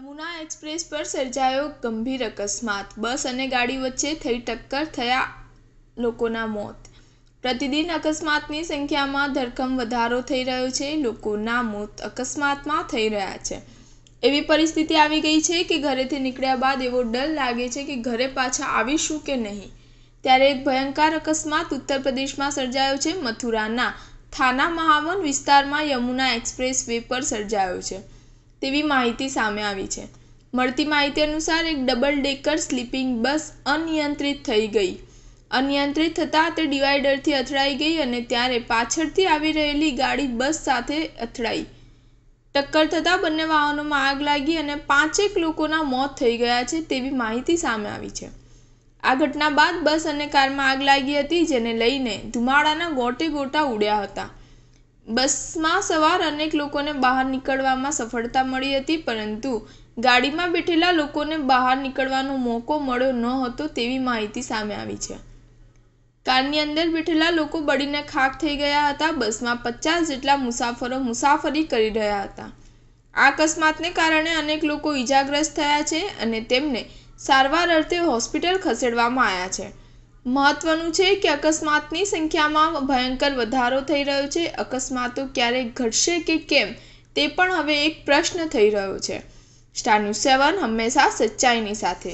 Yamuna express પર સર્જાયો ગંભીર અકસ્માત બસ અને ગાડી વચ્ચે થઈ ટક્કર થયા લોકોના મોત પ્રતિદિન અકસ્માતની સંખ્યામાં ધરખમ વધારો થઈ રહ્યો છે લોકોના મોત અકસ્માતમાં થઈ રહ્યા છે એવી પરિસ્થિતિ આવી ગઈ છે કે ઘરેથી નીકળ્યા બાદ એવો ડર લાગે છે કે ઘરે પાછા આવીશું કે નહીં ત્યારે એક ભયંકર અકસ્માત ઉત્તર પ્રદેશમાં સર્જાયો છે મથુરાના થાના મહાવન વિસ્તારમાં યમુના એક્સપ્રેસ વે પર સર્જાયો છે તેવી માહિતી સામે આવી છે મળતી માહિતી અનુસાર એક ડબલ ડેકર સ્લીપિંગ બસ અનિયંત્રિત થઈ ગઈ અનિયંત્રિત થતાં તે ડિવાઈડરથી અથડાઈ ગઈ અને ત્યારે પાછળથી આવી રહેલી ગાડી બસ સાથે અથડાઈ ટક્કર થતાં બંને વાહનોમાં આગ લાગી અને પાંચેક લોકોના મોત થઈ ગયા છે તેવી માહિતી સામે આવી છે આ ઘટના બાદ બસ અને કારમાં આગ લાગી હતી જેને લઈને ધુમાડાના ગોટે ગોટા ઉડ્યા હતા બસમાં સવાર અનેક લોકોને બહાર નીકળવામાં સફળતા મળી હતી પરંતુ ગાડીમાં બેઠેલા લોકોને બહાર નીકળવાનો મોકો મળ્યો ન હતો તેવી માહિતી સામે આવી છે કારની અંદર બેઠેલા લોકો બળીને ખાક થઈ ગયા હતા બસમાં પચાસ જેટલા મુસાફરો મુસાફરી કરી રહ્યા હતા આ અકસ્માતને કારણે અનેક લોકો ઈજાગ્રસ્ત થયા છે અને તેમને સારવાર અર્થે હોસ્પિટલ ખસેડવામાં આવ્યા છે મહત્વનું છે કે અકસ્માતની સંખ્યામાં ભયંકર વધારો થઈ રહ્યો છે અકસ્માતો ક્યારેક ઘટશે કે કેમ તે પણ હવે એક પ્રશ્ન થઈ રહ્યો છે સ્ટાર ન્યૂઝ સેવન હંમેશા સચ્ચાઈની સાથે